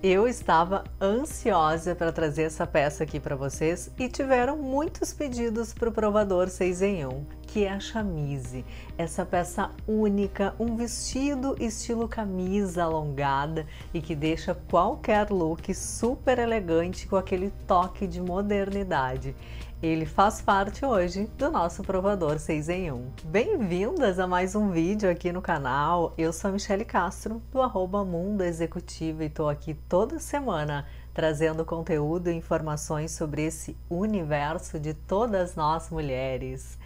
Eu estava ansiosa para trazer essa peça aqui para vocês e tiveram muitos pedidos para o provador 6 em 1, que é a chamise. Essa peça única, um vestido estilo camisa alongada e que deixa qualquer look super elegante com aquele toque de modernidade. Ele faz parte hoje do nosso provador 6 em 1. Bem-vindas a mais um vídeo aqui no canal. Eu sou a Michele Castro, do arroba Mundo Executivo, e estou aqui toda semana trazendo conteúdo e informações sobre esse universo de todas nós mulheres.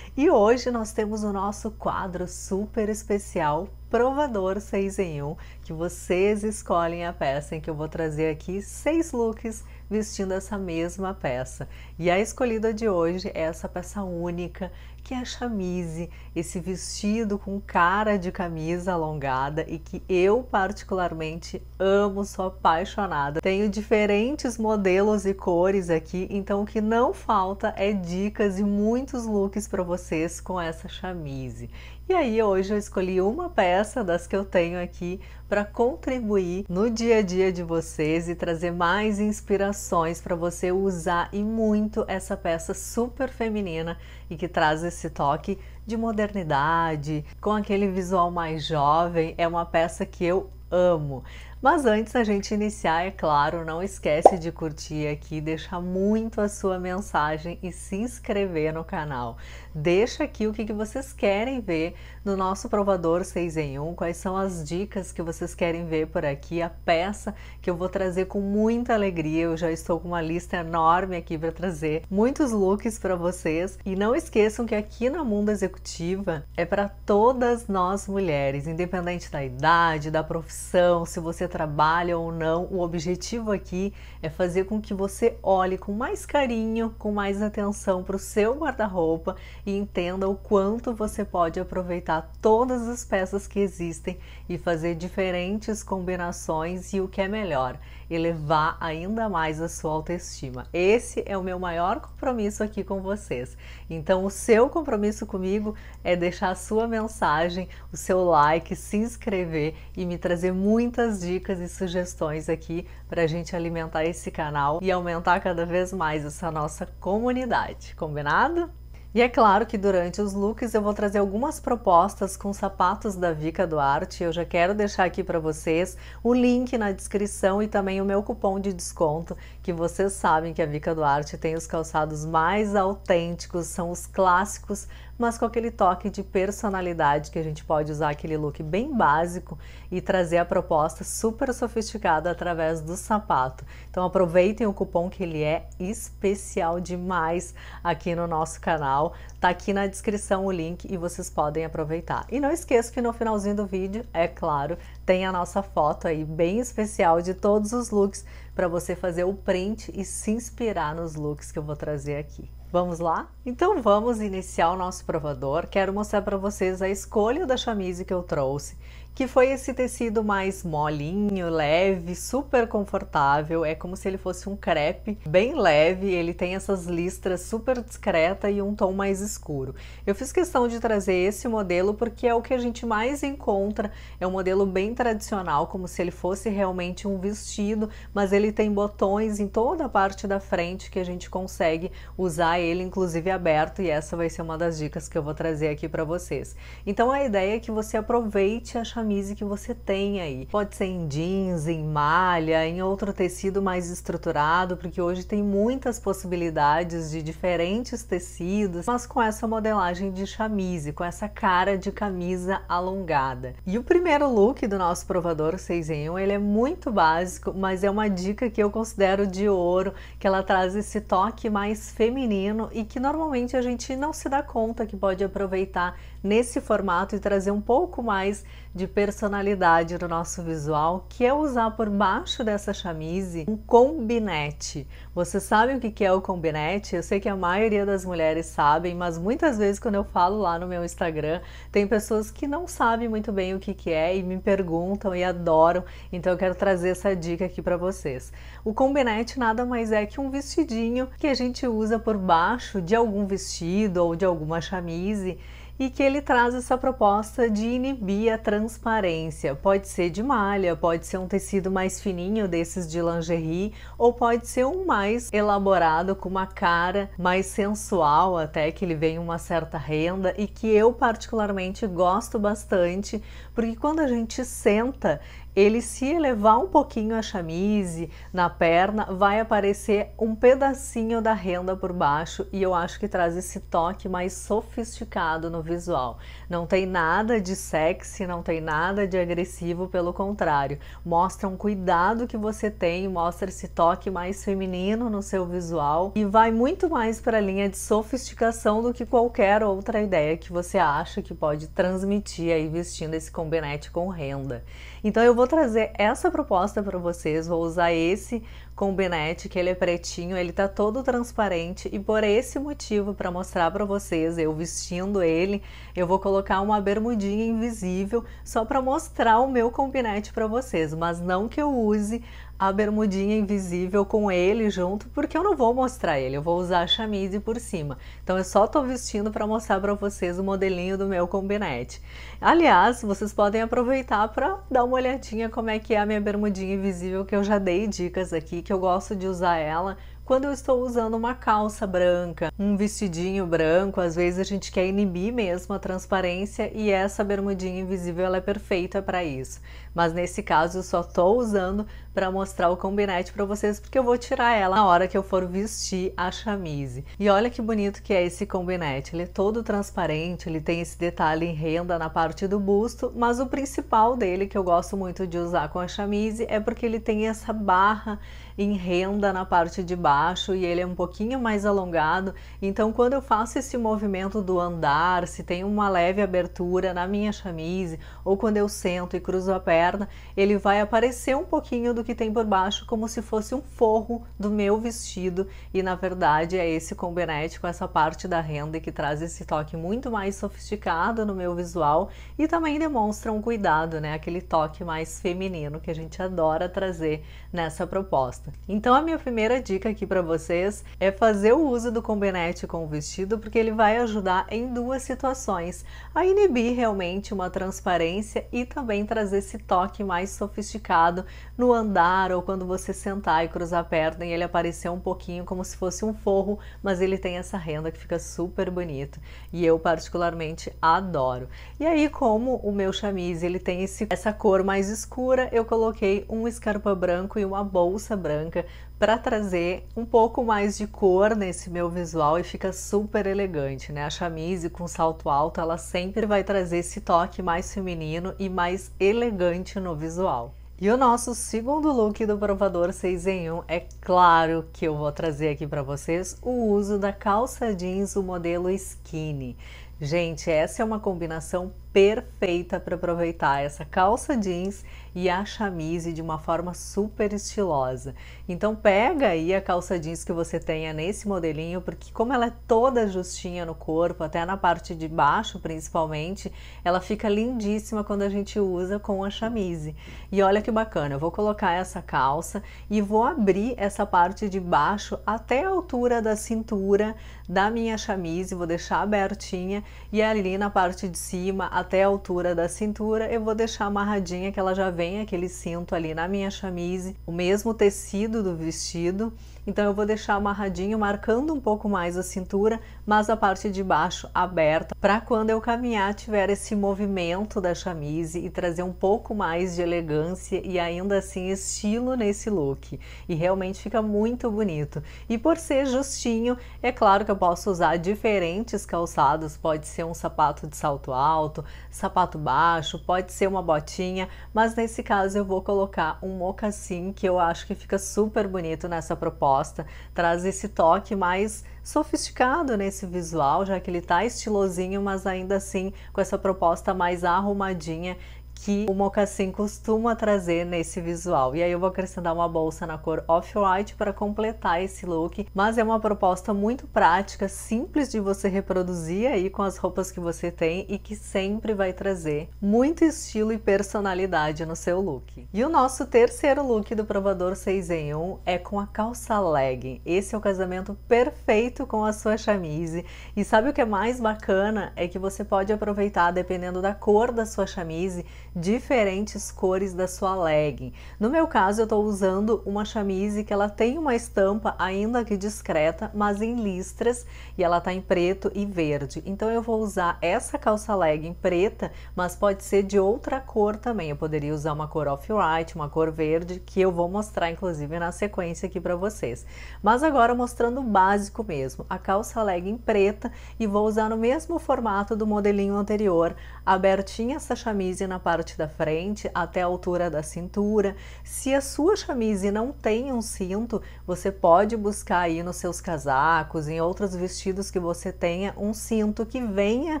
E hoje nós temos o nosso quadro super especial Provador 6 em 1, que vocês escolhem a peça em que eu vou trazer aqui seis looks vestindo essa mesma peça. E a escolhida de hoje é essa peça única que é a chamise, esse vestido com cara de camisa alongada e que eu particularmente amo, sou apaixonada. Tenho diferentes modelos e cores aqui, então o que não falta é dicas e muitos looks para vocês com essa chamise. E aí hoje eu escolhi uma peça das que eu tenho aqui para contribuir no dia a dia de vocês e trazer mais inspirações para você usar e muito essa peça super feminina e que traz esse toque de modernidade, com aquele visual mais jovem. É uma peça que eu amo. Mas antes da gente iniciar, é claro, não esquece de curtir aqui, deixar muito a sua mensagem e se inscrever no canal. Deixa aqui o que, que vocês querem ver no nosso provador 6 em 1, quais são as dicas que vocês querem ver por aqui, a peça que eu vou trazer com muita alegria. Eu já estou com uma lista enorme aqui para trazer muitos looks para vocês. E não esqueçam que aqui na Mundo Executiva é para todas nós mulheres, independente da idade, da profissão, se você trabalha ou não, o objetivo aqui é fazer com que você olhe com mais carinho, com mais atenção para o seu guarda-roupa e entenda o quanto você pode aproveitar todas as peças que existem e fazer diferentes combinações e o que é melhor, elevar ainda mais a sua autoestima. Esse é o meu maior compromisso aqui com vocês. Então, o seu compromisso comigo é deixar a sua mensagem, o seu like, se inscrever e me trazer muitas dicas e sugestões aqui para a gente alimentar esse canal e aumentar cada vez mais essa nossa comunidade. Combinado? E é claro que durante os looks eu vou trazer algumas propostas com sapatos da Vica Duarte. Eu já quero deixar aqui para vocês o link na descrição e também o meu cupom de desconto, que vocês sabem que a Vica Duarte tem os calçados mais autênticos, são os clássicos, mas com aquele toque de personalidade que a gente pode usar aquele look bem básico e trazer a proposta super sofisticada através do sapato. Então aproveitem o cupom que ele é especial demais aqui no nosso canal. Tá aqui na descrição o link e vocês podem aproveitar. E não esqueça que no finalzinho do vídeo, é claro, tem a nossa foto aí bem especial de todos os looks para você fazer o print e se inspirar nos looks que eu vou trazer aqui. Vamos lá? Então vamos iniciar o nosso provador. Quero mostrar para vocês a escolha da chamise que eu trouxe que foi esse tecido mais molinho, leve, super confortável, é como se ele fosse um crepe bem leve, ele tem essas listras super discreta e um tom mais escuro. Eu fiz questão de trazer esse modelo porque é o que a gente mais encontra, é um modelo bem tradicional, como se ele fosse realmente um vestido, mas ele tem botões em toda a parte da frente que a gente consegue usar ele inclusive aberto e essa vai ser uma das dicas que eu vou trazer aqui para vocês. Então a ideia é que você aproveite a chamada camisa que você tem aí. Pode ser em jeans, em malha, em outro tecido mais estruturado, porque hoje tem muitas possibilidades de diferentes tecidos, mas com essa modelagem de chamise, com essa cara de camisa alongada. E o primeiro look do nosso provador 6 em 1, ele é muito básico, mas é uma dica que eu considero de ouro, que ela traz esse toque mais feminino e que normalmente a gente não se dá conta que pode aproveitar nesse formato e trazer um pouco mais de personalidade no nosso visual, que é usar por baixo dessa chamise um combinete. Você sabe o que é o combinete? Eu sei que a maioria das mulheres sabem, mas muitas vezes quando eu falo lá no meu Instagram, tem pessoas que não sabem muito bem o que é e me perguntam e adoram. Então eu quero trazer essa dica aqui para vocês. O combinete nada mais é que um vestidinho que a gente usa por baixo de algum vestido ou de alguma chamise e que ele traz essa proposta de inibir a transparência. Pode ser de malha, pode ser um tecido mais fininho desses de lingerie, ou pode ser um mais elaborado com uma cara mais sensual, até que ele vem uma certa renda e que eu particularmente gosto bastante, porque quando a gente senta ele se elevar um pouquinho a chamise na perna, vai aparecer um pedacinho da renda por baixo e eu acho que traz esse toque mais sofisticado no visual. Não tem nada de sexy, não tem nada de agressivo, pelo contrário, mostra um cuidado que você tem, mostra esse toque mais feminino no seu visual e vai muito mais para a linha de sofisticação do que qualquer outra ideia que você acha que pode transmitir aí vestindo esse combinete com renda. Então eu vou trazer essa proposta para vocês, vou usar esse combinete que ele é pretinho, ele tá todo transparente e por esse motivo para mostrar para vocês, eu vestindo ele, eu vou colocar uma bermudinha invisível só para mostrar o meu combinete para vocês, mas não que eu use a bermudinha invisível com ele junto, porque eu não vou mostrar ele, eu vou usar a chamise por cima. Então eu só tô vestindo para mostrar para vocês o modelinho do meu combinete. Aliás, vocês podem aproveitar para dar uma olhadinha como é que é a minha bermudinha invisível que eu já dei dicas aqui, que eu gosto de usar ela quando eu estou usando uma calça branca, um vestidinho branco, às vezes a gente quer inibir mesmo a transparência e essa bermudinha invisível ela é perfeita para isso. Mas nesse caso eu só estou usando para mostrar o combinete para vocês porque eu vou tirar ela na hora que eu for vestir a chamise. E olha que bonito que é esse combinete, ele é todo transparente, ele tem esse detalhe em renda na parte do busto, mas o principal dele que eu gosto muito de usar com a chamise é porque ele tem essa barra em renda na parte de baixo e ele é um pouquinho mais alongado. Então, quando eu faço esse movimento do andar, se tem uma leve abertura na minha chamise ou quando eu sento e cruzo a perna, ele vai aparecer um pouquinho do que tem por baixo, como se fosse um forro do meu vestido. E na verdade é esse combinete com essa parte da renda que traz esse toque muito mais sofisticado no meu visual e também demonstra um cuidado, né? Aquele toque mais feminino que a gente adora trazer nessa proposta gosta. Então a minha primeira dica aqui para vocês é fazer o uso do combinete com o vestido, porque ele vai ajudar em duas situações: a inibir realmente uma transparência e também trazer esse toque mais sofisticado no andar ou quando você sentar e cruzar a perna e ele aparecer um pouquinho como se fosse um forro, mas ele tem essa renda que fica super bonito e eu particularmente adoro. E aí como o meu chamise ele tem esse, essa cor mais escura, eu coloquei um escarpa branco e uma bolsa branca branca para trazer um pouco mais de cor nesse meu visual e fica super elegante, né? A chamise com salto alto, ela sempre vai trazer esse toque mais feminino e mais elegante no visual. E o nosso segundo look do provador 6 em 1 é claro que eu vou trazer aqui para vocês o uso da calça jeans, o modelo skinny. Gente, essa é uma combinação perfeita para aproveitar essa calça jeans e a chamise de uma forma super estilosa. Então pega aí a calça jeans que você tenha nesse modelinho, porque como ela é toda justinha no corpo, até na parte de baixo principalmente, ela fica lindíssima quando a gente usa com a chamise. E olha que bacana, eu vou colocar essa calça e vou abrir essa parte de baixo até a altura da cintura da minha chamise, vou deixar abertinha e ali na parte de cima, até a altura da cintura, eu vou deixar amarradinha que ela já vem aquele cinto ali na minha chamise, o mesmo tecido do vestido. Então eu vou deixar amarradinho, marcando um pouco mais a cintura, mas a parte de baixo aberta, para quando eu caminhar tiver esse movimento da chamise e trazer um pouco mais de elegância e ainda assim estilo nesse look. E realmente fica muito bonito. E por ser justinho, é claro que eu posso usar diferentes calçados, pode pode ser um sapato de salto alto, sapato baixo, pode ser uma botinha, mas nesse caso eu vou colocar um mocassim que eu acho que fica super bonito nessa proposta, traz esse toque mais sofisticado nesse visual, já que ele tá estilosinho, mas ainda assim com essa proposta mais arrumadinha que o mocassim costuma trazer nesse visual. E aí eu vou acrescentar uma bolsa na cor off-white para completar esse look, mas é uma proposta muito prática, simples de você reproduzir aí com as roupas que você tem e que sempre vai trazer muito estilo e personalidade no seu look. E o nosso terceiro look do provador 6 em 1 é com a calça legging. Esse é o casamento perfeito com a sua chamise. E sabe o que é mais bacana? É que você pode aproveitar, dependendo da cor da sua chamise, diferentes cores da sua legging. No meu caso, eu estou usando uma chamise que ela tem uma estampa ainda que discreta, mas em listras, e ela está em preto e verde. Então eu vou usar essa calça legging preta, mas pode ser de outra cor também. Eu poderia usar uma cor off-white, uma cor verde, que eu vou mostrar inclusive na sequência aqui para vocês. Mas agora mostrando o básico mesmo, a calça legging preta e vou usar no mesmo formato do modelinho anterior, abertinha essa chamise na parte da frente até a altura da cintura. Se a sua chamise não tem um cinto, você pode buscar aí nos seus casacos, em outros vestidos que você tenha um cinto que venha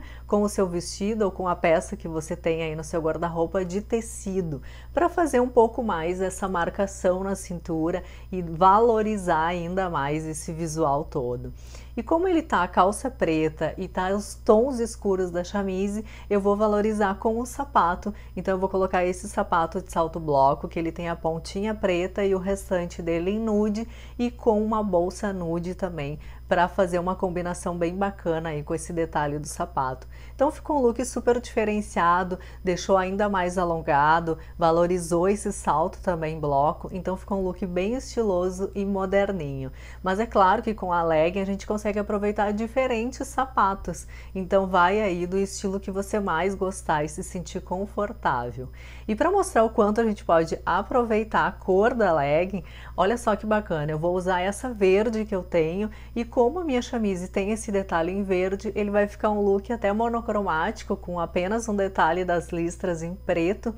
com o seu vestido ou com a peça que você tem aí no seu guarda-roupa de tecido, para fazer um pouco mais essa marcação na cintura e valorizar ainda mais esse visual todo. E como ele tá a calça preta e tá os tons escuros da chamise, eu vou valorizar com o sapato. Então eu vou colocar esse sapato de salto bloco, que ele tem a pontinha preta e o restante dele em nude e com uma bolsa nude também, para fazer uma combinação bem bacana aí com esse detalhe do sapato. Então ficou um look super diferenciado, deixou ainda mais alongado, valorizou esse salto também em bloco, então ficou um look bem estiloso e moderninho. Mas é claro que com a legging a gente consegue aproveitar diferentes sapatos, então vai aí do estilo que você mais gostar e se sentir confortável. E para mostrar o quanto a gente pode aproveitar a cor da legging, olha só que bacana, eu vou usar essa verde que eu tenho e como a minha chamise tem esse detalhe em verde, ele vai ficar um look até monocromático monocromático com apenas um detalhe das listras em preto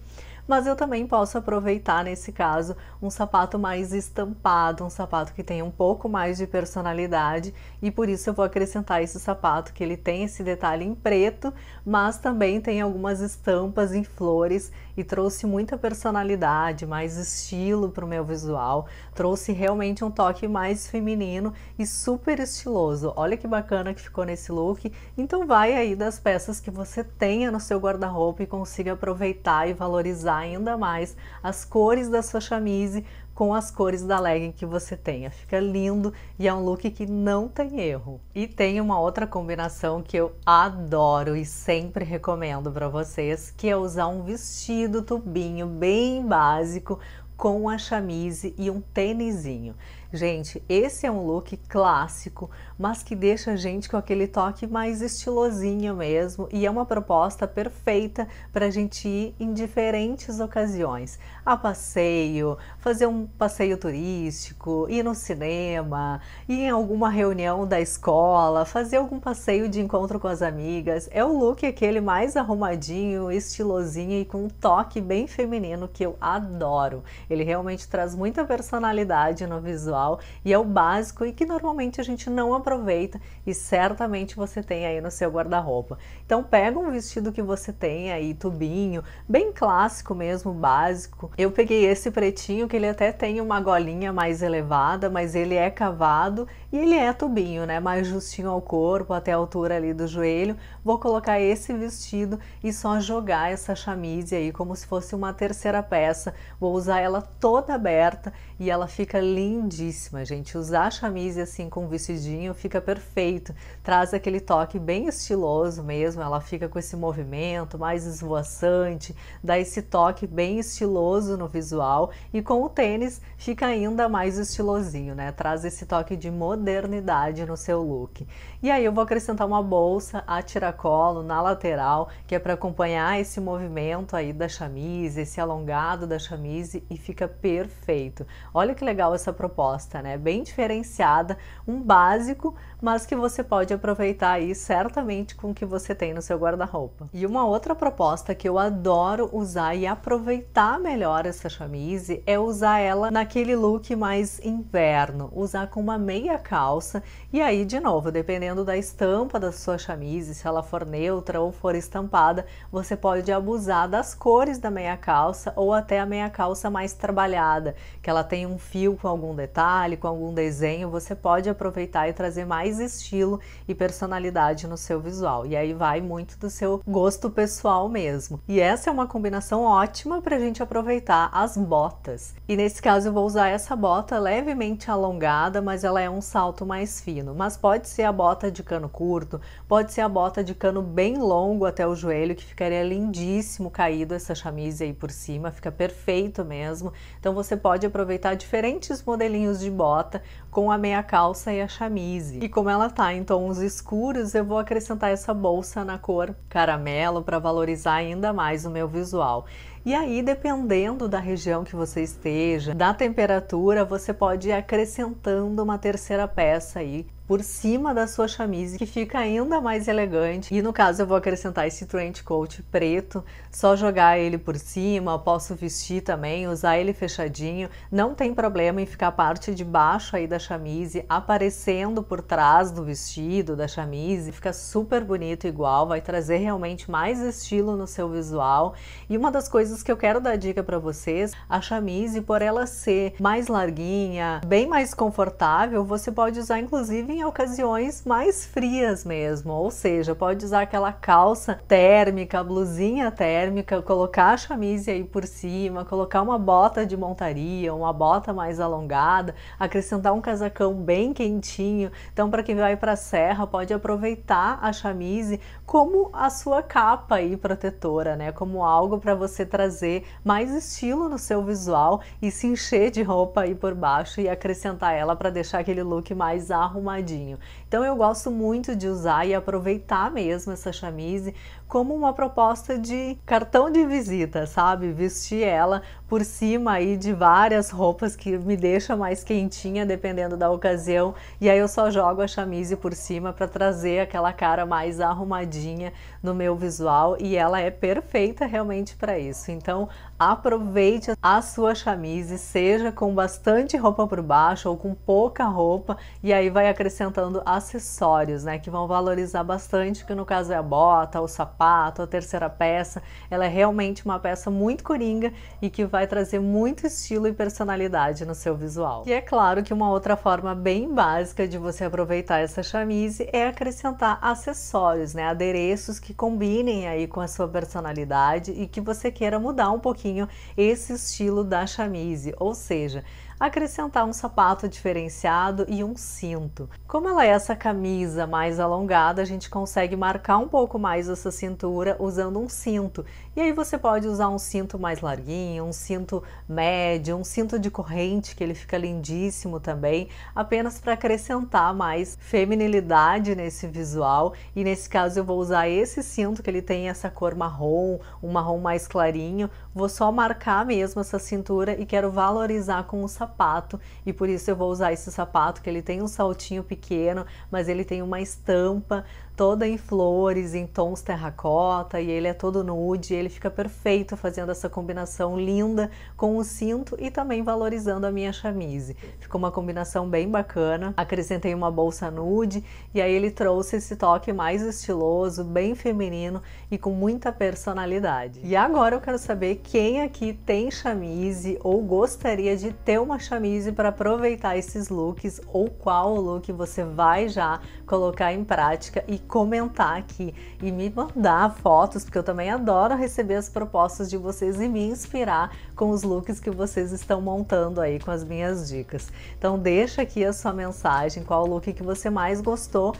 mas eu também posso aproveitar nesse caso um sapato mais estampado, um sapato que tenha um pouco mais de personalidade e por isso eu vou acrescentar esse sapato que ele tem esse detalhe em preto, mas também tem algumas estampas em flores e trouxe muita personalidade, mais estilo para o meu visual, trouxe realmente um toque mais feminino e super estiloso. Olha que bacana que ficou nesse look. Então vai aí das peças que você tenha no seu guarda-roupa e consiga aproveitar e valorizar ainda mais as cores da sua chamise com as cores da legging que você tenha. Fica lindo e é um look que não tem erro. E tem uma outra combinação que eu adoro e sempre recomendo para vocês, que é usar um vestido tubinho bem básico com a chamise e um tênisinho. Gente, esse é um look clássico, mas que deixa a gente com aquele toque mais estilosinho mesmo e é uma proposta perfeita para a gente ir em diferentes ocasiões. A passeio, fazer um passeio turístico, ir no cinema, ir em alguma reunião da escola, fazer algum passeio de encontro com as amigas. É o look aquele mais arrumadinho, estilosinho e com um toque bem feminino que eu adoro. Ele realmente traz muita personalidade no visual e é o básico e que normalmente a gente não aproveita e certamente você tem aí no seu guarda-roupa. Então pega um vestido que você tem aí, tubinho, bem clássico mesmo, básico. Eu peguei esse pretinho que ele até tem uma golinha mais elevada, mas ele é cavado e ele é tubinho, né? Mais justinho ao corpo, até a altura ali do joelho. Vou colocar esse vestido e só jogar essa chamise aí como se fosse uma terceira peça. Vou usar ela toda aberta e ela fica lindíssima, gente. Usar a chamise assim com um vestidinho fica perfeito, traz aquele toque bem estiloso mesmo. Ela fica com esse movimento mais esvoaçante, dá esse toque bem estiloso no visual e com o tênis fica ainda mais estilosinho, né? Traz esse toque de modernidade no seu look. E aí eu vou acrescentar uma bolsa a tiracolo na lateral, que é para acompanhar esse movimento aí da chamise, esse alongado da chamise e fica perfeito. Olha que legal essa proposta, né? Bem diferenciada, um básico, mas que você pode aproveitar aí certamente com o que você tem no seu guarda-roupa. E uma outra proposta que eu adoro usar e aproveitar melhor essa chamise é usar ela naquele look mais inverno, usar com uma meia calça e aí de novo, dependendo da estampa da sua chamise, se ela for neutra ou for estampada, você pode abusar das cores da meia calça ou até a meia calça mais trabalhada, que ela tem um fio com algum detalhe, com algum desenho, você pode aproveitar e trazer mais mais estilo e personalidade no seu visual. E aí vai muito do seu gosto pessoal mesmo. E essa é uma combinação ótima para a gente aproveitar as botas. E nesse caso eu vou usar essa bota levemente alongada, mas ela é um salto mais fino. Mas pode ser a bota de cano curto, pode ser a bota de cano bem longo até o joelho, que ficaria lindíssimo caído essa chamise aí por cima, fica perfeito mesmo. Então você pode aproveitar diferentes modelinhos de bota com a meia calça e a chamise. E como ela tá. em então, tons escuros eu vou acrescentar essa bolsa na cor caramelo para valorizar ainda mais o meu visual. E aí, dependendo da região que você esteja, da temperatura, você pode ir acrescentando uma terceira peça aí por cima da sua chamise, que fica ainda mais elegante. E no caso eu vou acrescentar esse trench coat preto, só jogar ele por cima, posso vestir também, usar ele fechadinho, não tem problema em ficar a parte de baixo aí da chamise aparecendo por trás do vestido, da chamise, fica super bonito igual, vai trazer realmente mais estilo no seu visual. E uma das coisas que eu quero dar dica para vocês, a chamise por ela ser mais larguinha, bem mais confortável, você pode usar inclusive em ocasiões mais frias mesmo, ou seja, pode usar aquela calça térmica, blusinha térmica, colocar a chamise aí por cima, colocar uma bota de montaria, uma bota mais alongada, acrescentar um casacão bem quentinho. Então, para quem vai para a serra, pode aproveitar a chamise como a sua capa aí protetora, né? Como algo para você trazer mais estilo no seu visual e se encher de roupa aí por baixo e acrescentar ela para deixar aquele look mais arrumadinho arrumadinho. Então eu gosto muito de usar e aproveitar mesmo essa chamise como uma proposta de cartão de visita, sabe? Vestir ela por cima aí de várias roupas que me deixa mais quentinha dependendo da ocasião, e aí eu só jogo a chamise por cima para trazer aquela cara mais arrumadinha no meu visual e ela é perfeita realmente para isso. Então, aproveite a sua chamise, seja com bastante roupa por baixo ou com pouca roupa, e aí vai acrescentando acessórios, né, que vão valorizar bastante, que no caso é a bota, o sapato, sapato, a terceira peça. Ela é realmente uma peça muito coringa e que vai trazer muito estilo e personalidade no seu visual. E é claro que uma outra forma bem básica de você aproveitar essa chamise é acrescentar acessórios, né? Adereços que combinem aí com a sua personalidade e que você queira mudar um pouquinho esse estilo da chamise, ou seja, acrescentar um sapato diferenciado e um cinto. Como ela é essa camisa mais alongada, a gente consegue marcar um pouco mais essa cintura usando um cinto e aí você pode usar um cinto mais larguinho, um cinto médio, um cinto de corrente, que ele fica lindíssimo também, apenas para acrescentar mais feminilidade nesse visual. E nesse caso eu vou usar esse cinto que ele tem essa cor marrom, um marrom mais clarinho. Vou só marcar mesmo essa cintura e quero valorizar com o sapato. E por isso eu vou usar esse sapato que ele tem um saltinho pequeno, mas ele tem uma estampa toda em flores, em tons terracota, e ele é todo nude, ele fica perfeito fazendo essa combinação linda com o cinto e também valorizando a minha chamise. Ficou uma combinação bem bacana. Acrescentei uma bolsa nude e aí ele trouxe esse toque mais estiloso, bem feminino e com muita personalidade. E agora eu quero saber quem aqui tem chamise ou gostaria de ter uma chamise para aproveitar esses looks ou qual look você vai já colocar em prática e comentar aqui e me mandar fotos, porque eu também adoro receber as propostas de vocês e me inspirar com os looks que vocês estão montando aí com as minhas dicas. Então deixa aqui a sua mensagem, qual look que você mais gostou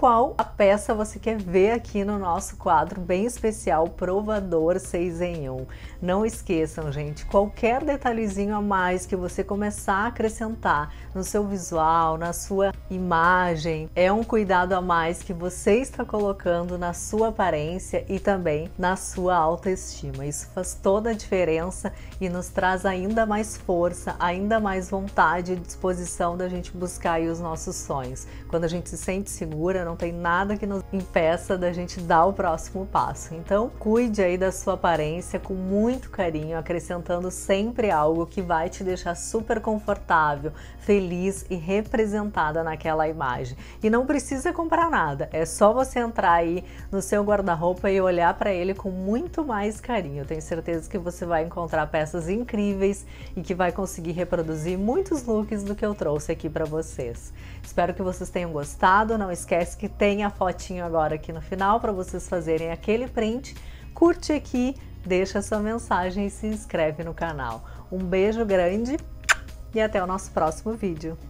qual a peça você quer ver aqui no nosso quadro bem especial Provador 6 em 1. Não esqueçam, gente, qualquer detalhezinho a mais que você começar a acrescentar no seu visual, na sua imagem, é um cuidado a mais que você está colocando na sua aparência e também na sua autoestima. Isso faz toda a diferença e nos traz ainda mais força, ainda mais vontade e disposição da gente buscar os nossos sonhos. Quando a gente se sente segura, não tem nada que nos impeça da gente dar o próximo passo. Então, cuide aí da sua aparência com muito carinho, acrescentando sempre algo que vai te deixar super confortável, feliz e representada naquela imagem. E não precisa comprar nada, é só você entrar aí no seu guarda-roupa e olhar para ele com muito mais carinho. Tenho certeza que você vai encontrar peças incríveis e que vai conseguir reproduzir muitos looks do que eu trouxe aqui para vocês. Espero que vocês tenham gostado. Não esquece que tem a fotinho agora aqui no final para vocês fazerem aquele print. Curte aqui, deixa sua mensagem e se inscreve no canal. Um beijo grande e até o nosso próximo vídeo.